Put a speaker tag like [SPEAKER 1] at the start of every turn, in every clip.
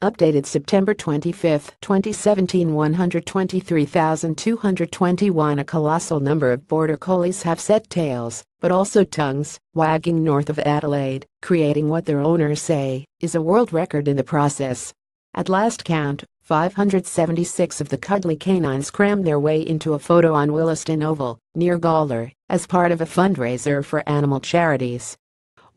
[SPEAKER 1] updated September 25, 2017 123,221 A colossal number of border collies have set tails, but also tongues, wagging north of Adelaide, creating what their owners say is a world record in the process. At last count, 576 of the cuddly canines crammed their way into a photo on Williston Oval, near Gawler, as part of a fundraiser for animal charities.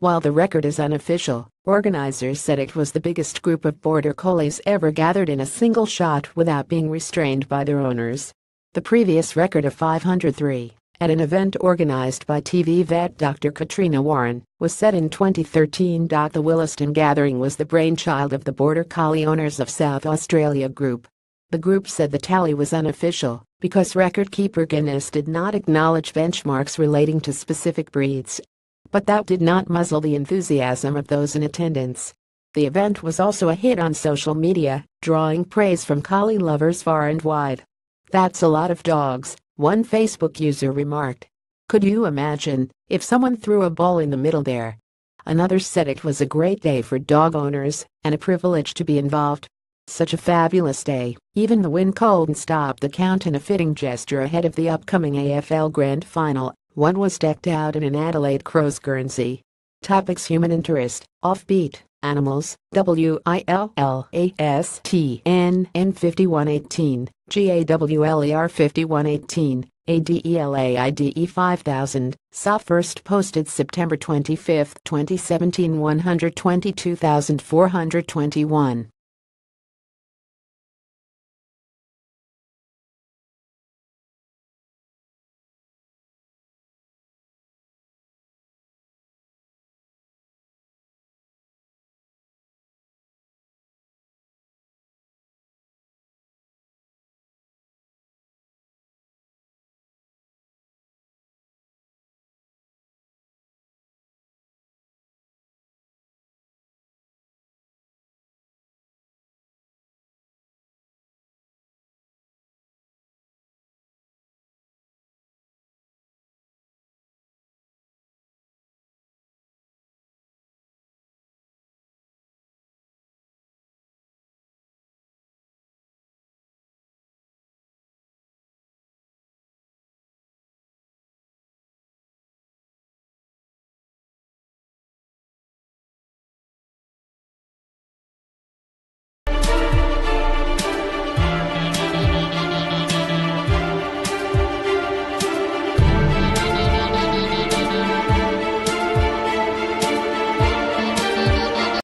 [SPEAKER 1] While the record is unofficial, organizers said it was the biggest group of border collies ever gathered in a single shot without being restrained by their owners. The previous record of 503, at an event organized by TV vet Dr. Katrina Warren, was set in 2013. The Williston gathering was the brainchild of the Border Collie Owners of South Australia group. The group said the tally was unofficial because record keeper Guinness did not acknowledge benchmarks relating to specific breeds but that did not muzzle the enthusiasm of those in attendance. The event was also a hit on social media, drawing praise from collie lovers far and wide. That's a lot of dogs, one Facebook user remarked. Could you imagine if someone threw a ball in the middle there? Another said it was a great day for dog owners and a privilege to be involved. Such a fabulous day, even the wind cold and stopped the count in a fitting gesture ahead of the upcoming AFL Grand Final one was decked out in an Adelaide Crows currency. Topics Human interest, offbeat, animals, W-I-L-L-A-S-T-N, N5118, G-A-W-L-E-R 5118, ADELAIDE 5000, saw first posted September 25, 2017 122421